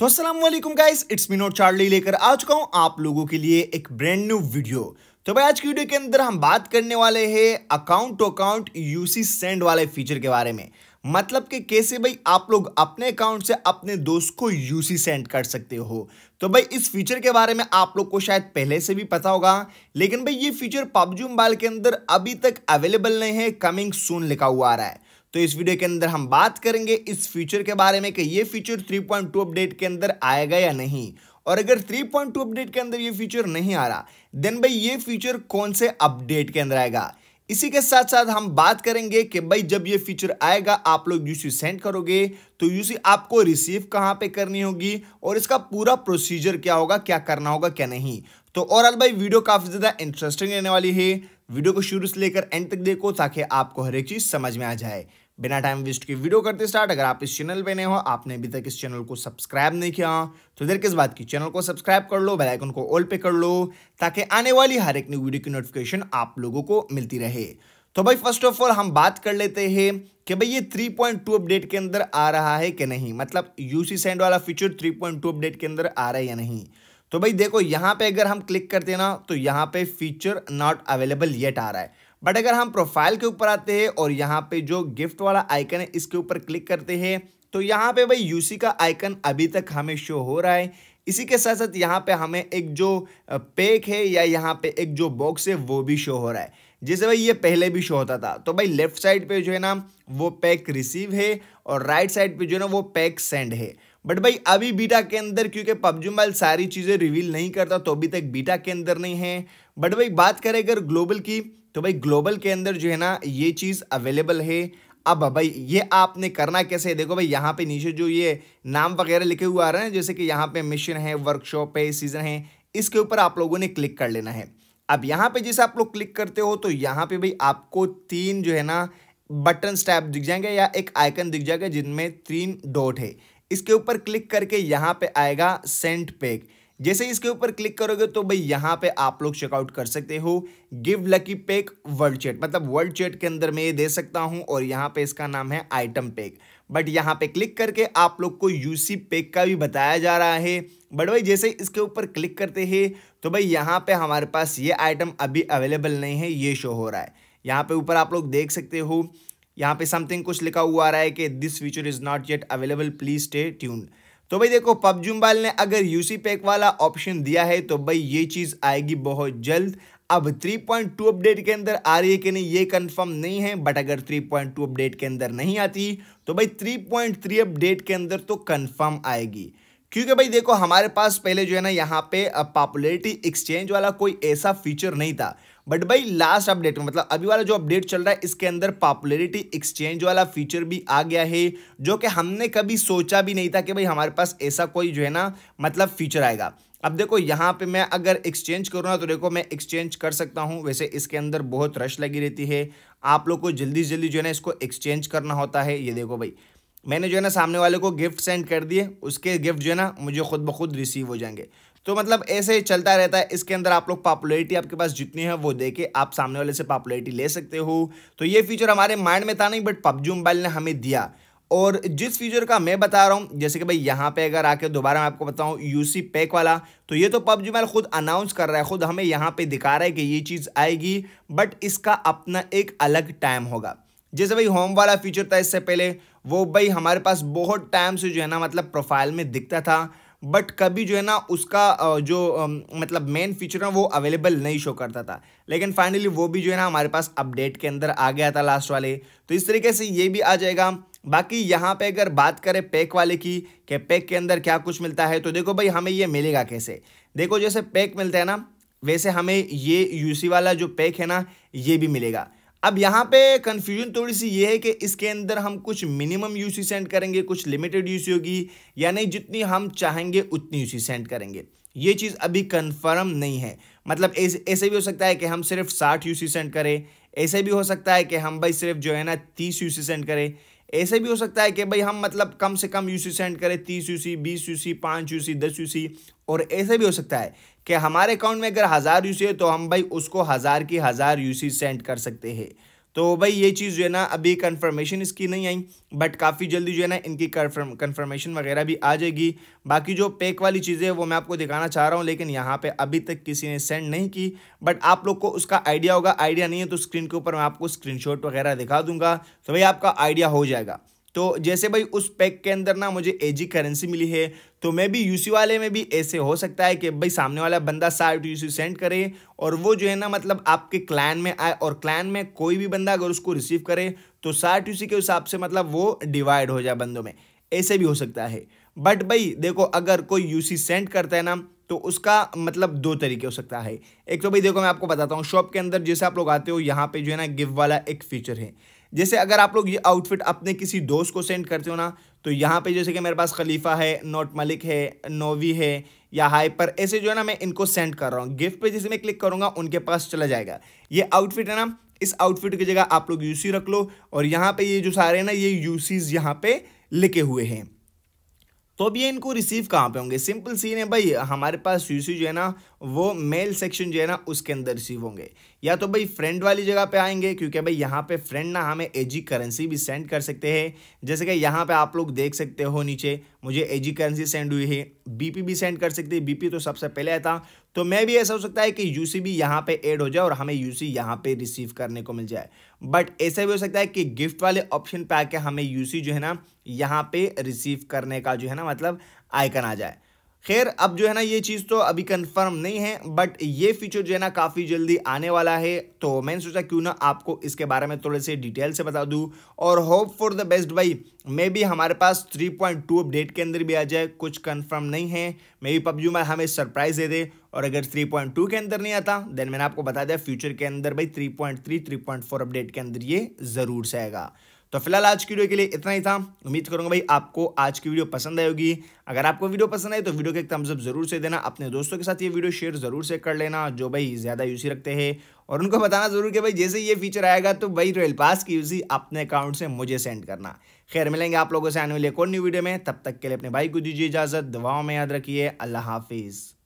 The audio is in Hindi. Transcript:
तो Aslam guys it's me not Charlie लेकर आ चुका हूँ आप लोगों के लिए एक ब्रांड न्यू वीडियो तो भाई आज की वीडियो के अंदर हम बात करने वाले हैं account to account UC send वाले फीचर के बारे में मतलब कि कैसे भाई आप लोग अपने अकाउंट से अपने दोस्त को यूसी सेंड कर सकते हो तो भाई इस फीचर के बारे में आप लोग को शायद पहले से भी पता होगा लेकिन भाई ये फीचर पबजी मोबाइल के अंदर अभी तक अवेलेबल नहीं है कमिंग सून लिखा हुआ आ रहा है तो इस वीडियो के अंदर हम बात करेंगे इस फीचर के बारे में कि ये फीचर 3.2 अपडेट के अंदर आएगा या नहीं और अगर 3.2 अपडेट के अंदर ये फीचर नहीं आ रहा देन भाई ये फीचर कौन से अपडेट के अंदर आएगा इसी के साथ साथ हम बात करेंगे कि भाई जब ये फीचर आएगा आप लोग यूसी सेंड करोगे तो यूसी आपको रिसीव कहाँ पे करनी होगी और इसका पूरा प्रोसीजर क्या होगा क्या करना होगा क्या नहीं तो ओवरऑल भाई वीडियो काफ़ी ज़्यादा इंटरेस्टिंग रहने वाली है वीडियो को शुरू से लेकर एंड तक देखो ताकि आपको हर एक चीज़ समझ में आ जाए बिना टाइम वेस्ट किए वीडियो करते स्टार्ट अगर आप इस चैनल पे नए हो आपने अभी तक इस चैनल को सब्सक्राइब नहीं किया तो देर किस बात की चैनल को सब्सक्राइब कर लो बेल आइकन को ऑल पे कर लो ताकि आने वाली हर एक न्यू वीडियो की नोटिफिकेशन आप लोगों को मिलती रहे तो भाई फर्स्ट ऑफ ऑल हम बात कर लेते हैं कि भाई ये 3.2 अपडेट के अंदर आ रहा है कि नहीं मतलब यूसी सेंड वाला फीचर 3.2 अपडेट के अंदर आ रहा है या नहीं तो भाई देखो यहाँ पे अगर हम क्लिक करते हैं ना तो यहाँ पे फीचर नॉट अवेलेबल येट आ रहा है बट अगर हम प्रोफाइल के ऊपर आते हैं और यहाँ पे जो गिफ्ट वाला आइकन है इसके ऊपर क्लिक करते हैं तो यहाँ पे भाई यूसी का आइकन अभी तक हमें शो हो रहा है इसी के साथ साथ यहाँ पे हमें एक जो पैक है या यहाँ पे एक जो बॉक्स है वो भी शो हो रहा है जैसे भाई ये पहले भी शो होता था तो भाई लेफ्ट साइड पे जो है ना वो पैक रिसीव है और राइट साइड पे जो है ना वो पैक सेंड है बट भाई अभी बीटा के अंदर क्योंकि पबजी मोबाइल सारी चीज़ें रिवील नहीं करता तो अभी तक बीटा के अंदर नहीं है बट भाई बात करें अगर ग्लोबल की तो भाई ग्लोबल के अंदर जो है ना ये चीज़ अवेलेबल है अब भाई ये आपने करना कैसे है देखो भाई यहाँ पे नीचे जो ये नाम वगैरह लिखे हुए आ रहे हैं जैसे कि यहाँ पे मिशन है वर्कशॉप है सीज़न है इसके ऊपर आप लोगों ने क्लिक कर लेना है अब यहाँ पे जैसे आप लोग क्लिक करते हो तो यहाँ पे भाई आपको तीन जो है ना बटन स्टैप दिख जाएंगे या एक आइकन दिख जाएगा जिनमें तीन डॉट है इसके ऊपर क्लिक करके यहाँ पे आएगा सेंट पैक जैसे इसके ऊपर क्लिक करोगे तो भाई यहाँ पे आप लोग चेकआउट कर सकते हो गिव लकी पेक वर्ल्ड चेट मतलब वर्ल्ड चेट के अंदर मैं ये दे सकता हूँ और यहाँ पे इसका नाम है आइटम पेक बट यहाँ पे क्लिक करके आप लोग को यूसी पेक का भी बताया जा रहा है बट भाई जैसे इसके ऊपर क्लिक करते हैं तो भाई यहाँ पे हमारे पास ये आइटम अभी अवेलेबल नहीं है ये शो हो रहा है यहाँ पे ऊपर आप लोग देख सकते हो यहाँ पे समथिंग कुछ लिखा हुआ आ रहा है कि this feature is not yet available please stay tuned तो भाई देखो पब जुम्बाल ने अगर यूसी पैक वाला ऑप्शन दिया है तो भाई ये चीज़ आएगी बहुत जल्द अब 3.2 अपडेट के अंदर आ रही है कि नहीं ये कंफर्म नहीं है बट अगर 3.2 अपडेट के अंदर नहीं आती तो भाई 3.3 अपडेट के अंदर तो कंफर्म आएगी क्योंकि भाई देखो हमारे पास पहले जो है ना यहाँ पे पॉपुलरिटी एक्सचेंज वाला कोई ऐसा फीचर नहीं था बट भाई लास्ट अपडेट में मतलब अभी वाला जो अपडेट चल रहा है इसके अंदर पॉपुलरिटी एक्सचेंज वाला फीचर भी आ गया है जो कि हमने कभी सोचा भी नहीं था कि भाई हमारे पास ऐसा कोई जो है ना मतलब फीचर आएगा अब देखो यहाँ पे मैं अगर एक्सचेंज करूँ ना तो देखो मैं एक्सचेंज कर सकता हूँ वैसे इसके अंदर बहुत रश लगी रहती है आप लोग को जल्दी जल्दी जो है ना इसको एक्सचेंज करना होता है ये देखो भाई मैंने जो है ना सामने वाले को गिफ्ट सेंड कर दिए उसके गिफ्ट जो है ना मुझे खुद ब खुद रिसीव हो जाएंगे तो मतलब ऐसे चलता रहता है इसके अंदर आप लोग पॉपुलरिटी आपके पास जितनी है वो देके आप सामने वाले से पॉपुलरिटी ले सकते हो तो ये फीचर हमारे माइंड में था नहीं बट पबजी मोबाइल ने हमें दिया और जिस फीचर का मैं बता रहा हूँ जैसे कि भाई यहाँ पे अगर आके दोबारा मैं आपको बताऊँ यूसी पैक वाला तो ये तो पबजी मोबाइल खुद अनाउंस कर रहा है खुद हमें यहाँ पे दिखा रहा है कि ये चीज़ आएगी बट इसका अपना एक अलग टाइम होगा जैसे भाई होम वाला फीचर था इससे पहले वो भाई हमारे पास बहुत टाइम से जो है ना मतलब प्रोफाइल में दिखता था बट कभी जो है ना उसका जो मतलब मेन फीचर ना वो अवेलेबल नहीं शो करता था लेकिन फाइनली वो भी जो है ना हमारे पास अपडेट के अंदर आ गया था लास्ट वाले तो इस तरीके से ये भी आ जाएगा बाकी यहाँ पे अगर बात करें पैक वाले की कि पैक के अंदर क्या कुछ मिलता है तो देखो भाई हमें ये मिलेगा कैसे देखो जैसे पैक मिलता है ना वैसे हमें ये यूसी वाला जो पैक है ना ये भी मिलेगा अब यहाँ पे कन्फ्यूजन थोड़ी सी ये है कि इसके अंदर हम कुछ मिनिमम यूसी सेंड करेंगे कुछ लिमिटेड यूसी होगी यानी जितनी हम चाहेंगे उतनी यूसी सेंड करेंगे ये चीज़ अभी कंफर्म नहीं है मतलब ऐसे एस, भी हो सकता है कि हम सिर्फ साठ यूसी सेंड करें ऐसे भी हो सकता है कि हम भाई सिर्फ जो है ना तीस यूसी सेंड करें ऐसे भी हो सकता है कि भाई हम मतलब कम से कम यूसी सेंड करें तीस यूसी बीस यूसी पाँच यूसी दस यूसी और ऐसे भी हो सकता है कि हमारे अकाउंट में अगर हज़ार यूसी है तो हम भाई उसको हज़ार की हज़ार यूसी सेंड कर सकते हैं तो भाई ये चीज़ जो है ना अभी कंफर्मेशन इसकी नहीं आई बट काफ़ी जल्दी जो है ना इनकी कंफर्मेशन वगैरह भी आ जाएगी बाकी जो पैक वाली चीज़ें वो मैं आपको दिखाना चाह रहा हूँ लेकिन यहाँ पे अभी तक किसी ने सेंड नहीं की बट आप लोग को उसका आइडिया होगा आइडिया नहीं है तो स्क्रीन के ऊपर मैं आपको स्क्रीन वगैरह दिखा दूंगा तो भाई आपका आइडिया हो जाएगा तो जैसे भाई उस पैक के अंदर ना मुझे एजी करेंसी मिली है तो मैं भी यूसी वाले में भी ऐसे हो सकता है कि भाई सामने वाला बंदा साठ यूसी सेंड करे और वो जो है ना मतलब आपके क्लैन में आए और क्लैन में कोई भी बंदा अगर उसको रिसीव करे तो साठ यूसी के हिसाब से मतलब वो डिवाइड हो जाए बंदों में ऐसे भी हो सकता है बट भाई देखो अगर कोई यूसी सेंड करता है ना तो उसका मतलब दो तरीके हो सकता है एक तो भाई देखो मैं आपको बताता हूँ शॉप के अंदर जैसे आप लोग आते हो यहाँ पे जो है ना गिव वाला एक फीचर है जैसे अगर आप लोग ये आउटफिट अपने किसी दोस्त को सेंड करते हो ना तो यहाँ पे जैसे कि मेरे पास खलीफा है नोट मलिक है नोवी है या हाइपर ऐसे जो है ना मैं इनको सेंड कर रहा हूँ गिफ्ट पे जैसे मैं क्लिक करूँगा उनके पास चला जाएगा ये आउटफिट है ना इस आउटफिट की जगह आप लोग यूसी रख लो और यहाँ पे ये जो सारे हैं ना ये यूसीज यहाँ पे लिखे हुए हैं तो अब ये इनको रिसीव कहाँ पे होंगे सिंपल सीन है भाई हमारे पास यूसी जो है ना वो मेल सेक्शन जो है ना उसके अंदर रिसीव होंगे या तो भाई फ्रेंड वाली जगह पे आएंगे क्योंकि भाई यहाँ पे फ्रेंड ना हमें एजी करेंसी भी सेंड कर सकते हैं जैसे कि यहाँ पे आप लोग देख सकते हो नीचे मुझे एजी करेंसी सेंड हुई है बीपी भी सेंड कर सकते हैं बीपी तो सबसे पहले आता तो मैं भी ऐसा हो सकता है कि यूसी भी यहाँ पे ऐड हो जाए और हमें यूसी यहाँ पे रिसीव करने को मिल जाए बट ऐसा भी हो सकता है कि गिफ्ट वाले ऑप्शन पे आके हमें यूसी जो है ना यहाँ पे रिसीव करने का जो है ना मतलब आइकन आ जाए खैर अब जो है ना ये चीज़ तो अभी कंफर्म नहीं है बट ये फीचर जो है ना काफ़ी जल्दी आने वाला है तो मैंने सोचा क्यों ना आपको इसके बारे में थोड़े से डिटेल से बता दूँ और होप फॉर द बेस्ट भाई मे बी हमारे पास 3.2 अपडेट के अंदर भी आ जाए कुछ कंफर्म नहीं है मे बी पबजू में हमें सरप्राइज़ दे दे और अगर 3.2 के अंदर नहीं आता देन मैंने आपको बता दिया फ्यूचर के अंदर भाई थ्री पॉइंट अपडेट के अंदर ये ज़रूर से आएगा तो फिलहाल आज की वीडियो के लिए इतना ही था उम्मीद करूंगा भाई आपको आज की वीडियो पसंद आई होगी अगर आपको वीडियो पसंद आई तो वीडियो के एक थम्स जरूर से देना अपने दोस्तों के साथ ये वीडियो शेयर जरूर से कर लेना जो भाई ज़्यादा यूसी रखते हैं और उनको बताना जरूर कि भाई जैसे ये फीचर आएगा तो भाई रेल पास की यूसी अपने अकाउंट से मुझे सेंड करना खैर मिलेंगे आप लोगों से आने वाले कौन न्यू वीडियो में तब तक के लिए अपने भाई को दीजिए इजाज़त दवाओं में याद रखिए अल्लाह हाफिज़